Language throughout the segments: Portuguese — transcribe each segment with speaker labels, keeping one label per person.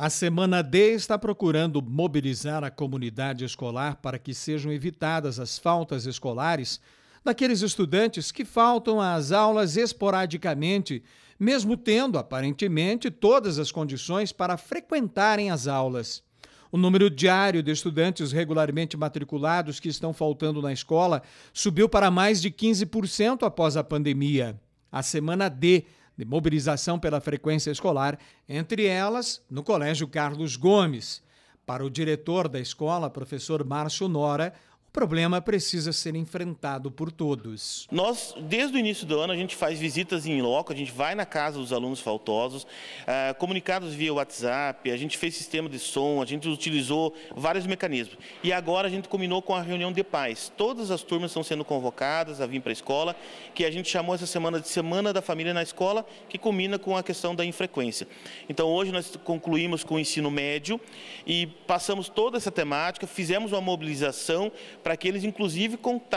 Speaker 1: A Semana D está procurando mobilizar a comunidade escolar para que sejam evitadas as faltas escolares daqueles estudantes que faltam às aulas esporadicamente, mesmo tendo, aparentemente, todas as condições para frequentarem as aulas. O número diário de estudantes regularmente matriculados que estão faltando na escola subiu para mais de 15% após a pandemia. A Semana D de mobilização pela frequência escolar, entre elas no Colégio Carlos Gomes. Para o diretor da escola, professor Márcio Nora, problema precisa ser enfrentado por todos. Nós, desde o início do ano, a
Speaker 2: gente faz visitas em loco, a gente vai na casa dos alunos faltosos, uh, comunicados via WhatsApp, a gente fez sistema de som, a gente utilizou vários mecanismos. E agora a gente combinou com a reunião de pais. Todas as turmas estão sendo convocadas a vir para a escola, que a gente chamou essa semana de Semana da Família na Escola, que combina com a questão da infrequência. Então, hoje nós concluímos com o ensino médio e passamos toda essa temática, fizemos uma mobilização para que eles, inclusive,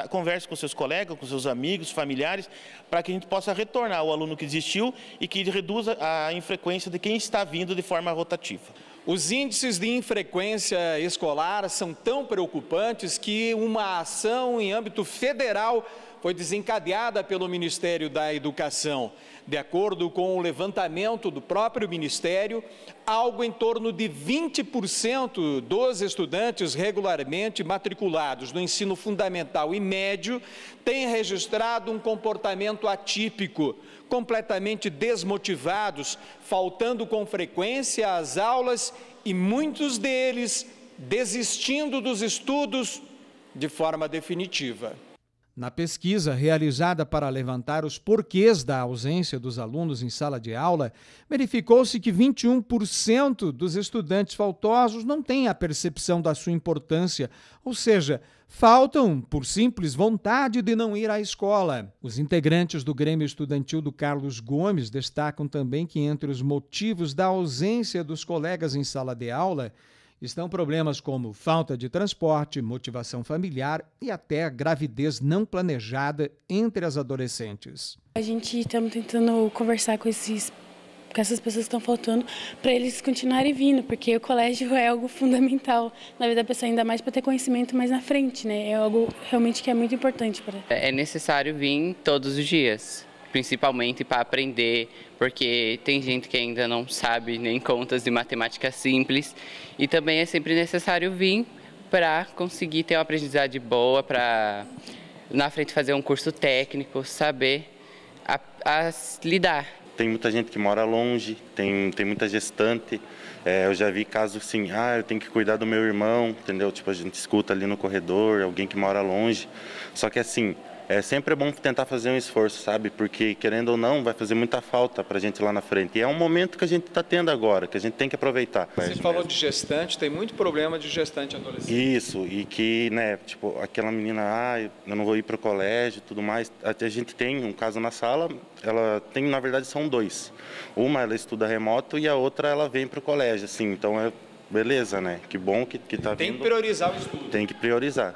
Speaker 2: conversem com seus colegas, com seus amigos, familiares, para que a gente possa retornar o aluno que desistiu e que reduza a infrequência de quem está vindo de forma
Speaker 1: rotativa. Os índices de infrequência escolar são tão preocupantes que uma ação em âmbito federal foi desencadeada pelo Ministério da Educação. De acordo com o levantamento do próprio Ministério, algo em torno de 20% dos estudantes regularmente matriculados no ensino fundamental e médio têm registrado um comportamento atípico, completamente desmotivados, faltando com frequência às aulas e muitos deles desistindo dos estudos de forma definitiva. Na pesquisa realizada para levantar os porquês da ausência dos alunos em sala de aula, verificou-se que 21% dos estudantes faltosos não têm a percepção da sua importância, ou seja, faltam por simples vontade de não ir à escola. Os integrantes do Grêmio Estudantil do Carlos Gomes destacam também que entre os motivos da ausência dos colegas em sala de aula estão problemas como falta de transporte, motivação familiar e até gravidez não planejada entre as adolescentes.
Speaker 3: A gente está tentando conversar com esses essas pessoas que estão faltando para eles continuarem vindo, porque o colégio é algo fundamental na vida da pessoa, ainda mais para ter conhecimento mais na frente, né? É algo realmente que é muito importante para.
Speaker 4: É necessário vir todos os dias principalmente para aprender, porque tem gente que ainda não sabe nem contas de matemática simples e também é sempre necessário vir para conseguir ter uma aprendizagem boa, para na frente fazer um curso técnico, saber a, a lidar.
Speaker 3: Tem muita gente que mora longe, tem, tem muita gestante. É, eu já vi casos assim, ah, eu tenho que cuidar do meu irmão, entendeu? Tipo, a gente escuta ali no corredor, alguém que mora longe. Só que assim, é sempre é bom tentar fazer um esforço, sabe? Porque querendo ou não, vai fazer muita falta para a gente lá na frente. E é um momento que a gente está tendo agora, que a gente tem que aproveitar. Você falou
Speaker 1: mesmo. de gestante, tem muito problema de gestante adolescente.
Speaker 3: Isso, e que, né, tipo, aquela menina, ah, eu não vou ir para o colégio, tudo mais. A gente tem um caso na sala, ela tem, na verdade, são dois. Uma ela estuda remoto e a outra ela vem para o
Speaker 2: colégio, assim. Então é beleza, né? Que bom que, que tá vindo. Tem que
Speaker 1: priorizar o estudo.
Speaker 2: Tem que priorizar.